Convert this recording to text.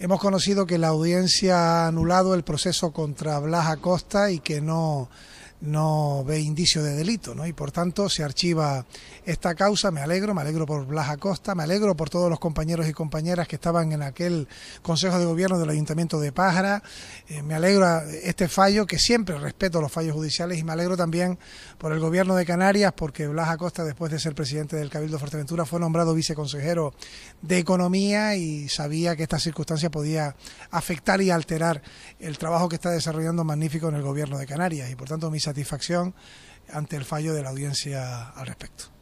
Hemos conocido que la audiencia ha anulado el proceso contra Blas Acosta y que no no ve indicio de delito, ¿no? Y por tanto se archiva esta causa. Me alegro, me alegro por Blas Acosta, me alegro por todos los compañeros y compañeras que estaban en aquel Consejo de Gobierno del Ayuntamiento de Pájara. Eh, me alegra este fallo, que siempre respeto los fallos judiciales, y me alegro también por el Gobierno de Canarias, porque Blas Acosta, después de ser presidente del Cabildo de Fuerteventura, fue nombrado viceconsejero de Economía y sabía que esta circunstancia podía afectar y alterar el trabajo que está desarrollando magnífico en el Gobierno de Canarias. Y por tanto, mis satisfacción ante el fallo de la audiencia al respecto.